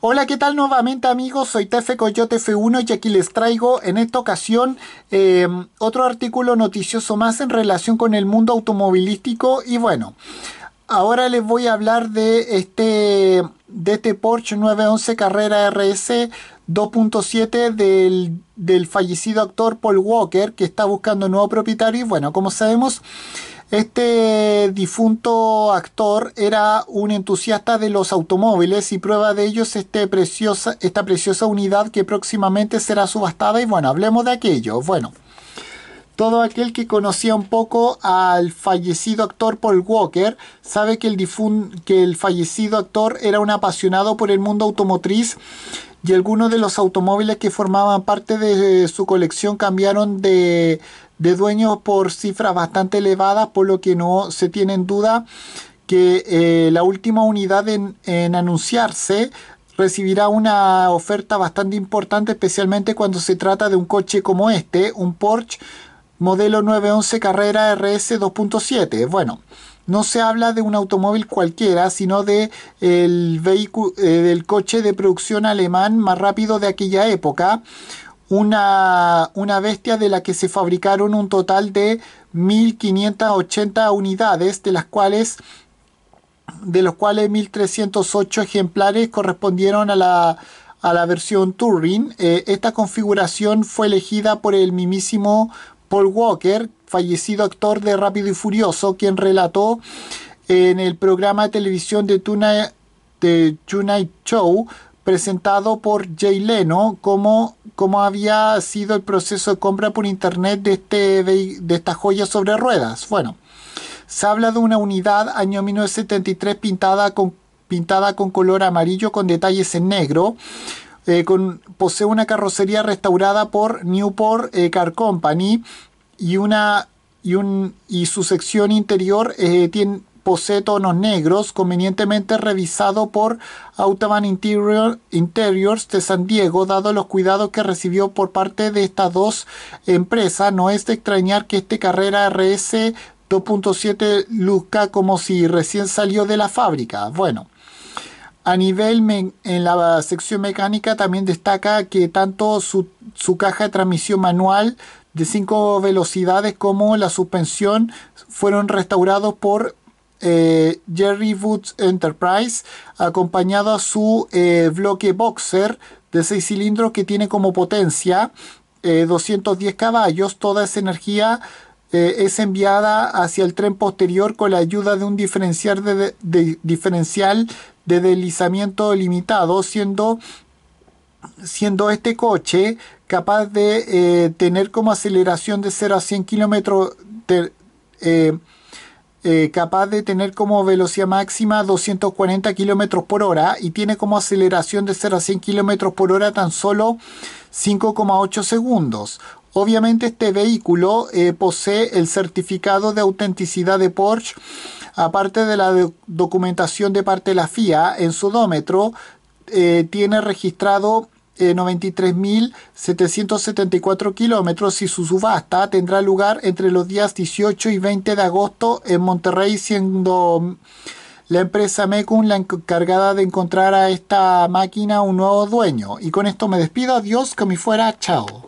Hola, ¿qué tal nuevamente amigos? Soy Tefe Coyote F1 y aquí les traigo en esta ocasión em, otro artículo noticioso más en relación con el mundo automovilístico y bueno, ahora les voy a hablar de este, de este Porsche 911 Carrera RS 2.7 del, fallecido actor Paul Walker que está buscando nuevo propietario y bueno, como sabemos... Este difunto actor era un entusiasta de los automóviles y prueba de ello es este preciosa, esta preciosa unidad que próximamente será subastada y bueno, hablemos de aquello. Bueno, todo aquel que conocía un poco al fallecido actor Paul Walker sabe que el, que el fallecido actor era un apasionado por el mundo automotriz y algunos de los automóviles que formaban parte de su colección cambiaron de, de dueños por cifras bastante elevadas, por lo que no se tiene en duda que eh, la última unidad en, en anunciarse recibirá una oferta bastante importante, especialmente cuando se trata de un coche como este, un Porsche modelo 911 Carrera RS 2.7. Bueno, no se habla de un automóvil cualquiera, sino vehículo, eh, del coche de producción alemán más rápido de aquella época, una, bestia de la que se fabricaron un total de 1580 unidades, de las cuales de los cuales 1308 ejemplares correspondieron a la, versión Touring. Eh, esta configuración fue elegida por el mismísimo Paul Walker, fallecido actor de Rápido y Furioso, quien relató en el programa de televisión de Tuna de Show presentado por Jay Leno cómo, había sido el proceso de compra por internet de, este, de esta joya sobre ruedas. Bueno, se habla de una unidad año 1973 pintada con, pintada con color amarillo con detalles en negro. Eh, posee una carrocería restaurada por Newport eh, Car Company y, una, y, un, y su sección interior eh, tiene, posee tonos negros, convenientemente revisado por Autobahn Interior, Interiors de San Diego, dado los cuidados que recibió por parte de estas dos empresas. No es de extrañar que este carrera RS 2.7 luzca como si recién salió de la fábrica. Bueno. A nivel en la sección mecánica también destaca que tanto su, su caja de transmisión manual de cinco velocidades como la suspensión fueron restaurados por eh, Jerry Woods Enterprise, acompañado a su eh, bloque boxer de 6 cilindros que tiene como potencia 210 eh, caballos. Toda esa energía es enviada hacia el tren posterior con la ayuda de un diferencial de deslizamiento limitado, siendo siendo este coche capaz de eh, tener como aceleración de 0 a 100 kilómetros, eh, eh, capaz de tener como velocidad máxima 240 km por hora y tiene como aceleración de 0 a 100 kilómetros por hora tan solo 5,8 segundos. Obviamente este vehículo posee el certificado de autenticidad de Porsche aparte de la documentación de parte de la FIA en sudómetro. Eh, tiene registrado 93.774 eh, kilómetros y su subasta tendrá lugar entre los días 18 y 20 de agosto en Monterrey, siendo la empresa Mekun la encargada de encontrar a esta máquina un nuevo dueño. Y con esto me despido, adiós, que me fuera, chao.